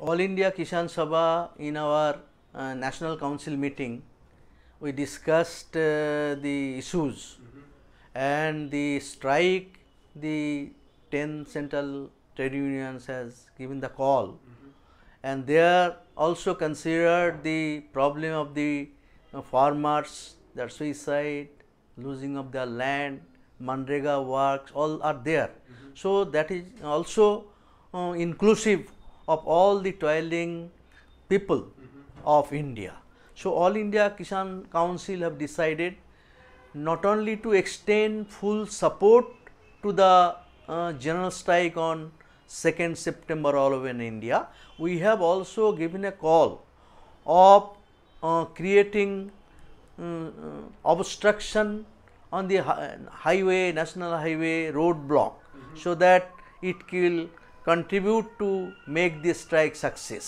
All India Kishan Sabha in our uh, National Council meeting, we discussed uh, the issues mm -hmm. and the strike the 10 central trade unions has given the call mm -hmm. and they are also considered the problem of the uh, farmers, their suicide, losing of their land, Mandrega works all are there. Mm -hmm. So, that is also uh, inclusive of all the toiling people of India. So, All India Kisan Council have decided not only to extend full support to the uh, general strike on 2nd September all over in India, we have also given a call of uh, creating um, obstruction on the highway, national highway road block, mm -hmm. so that it will contribute to make this strike success.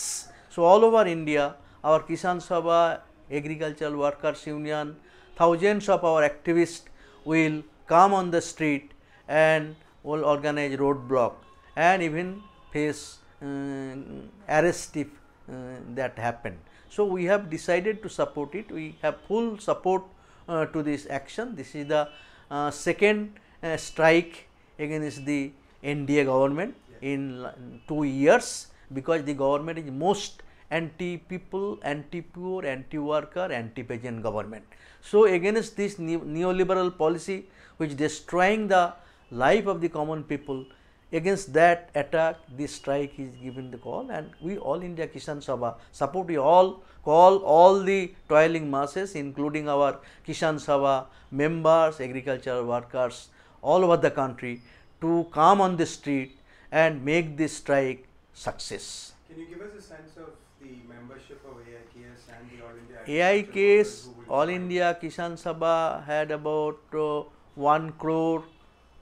So, all over India our Kisan Sabha, Agricultural Workers Union, thousands of our activists will come on the street and will organize roadblock and even face um, arrest if uh, that happened. So, we have decided to support it, we have full support uh, to this action. This is the uh, second uh, strike against the NDA government in two years because the government is most anti-people, anti-poor, anti-worker, anti-peasant government. So, against this neoliberal policy which destroying the life of the common people, against that attack this strike is given the call and we all India Kisan Sabha support you all call all the toiling masses including our Kisan Sabha members, agricultural workers all over the country to come on the street and make this strike success. Can you give us a sense of the membership of AIKS and the All India? AIKS, All India Kisan Sabha had about uh, 1 crore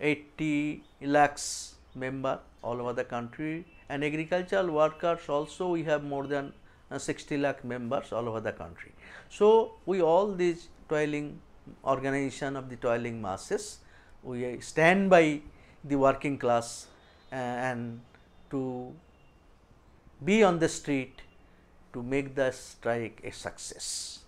80 lakhs member all over the country and agricultural workers also we have more than uh, 60 lakh members all over the country. So, we all these toiling organization of the toiling masses, we stand by the working class uh, and to be on the street to make the strike a success.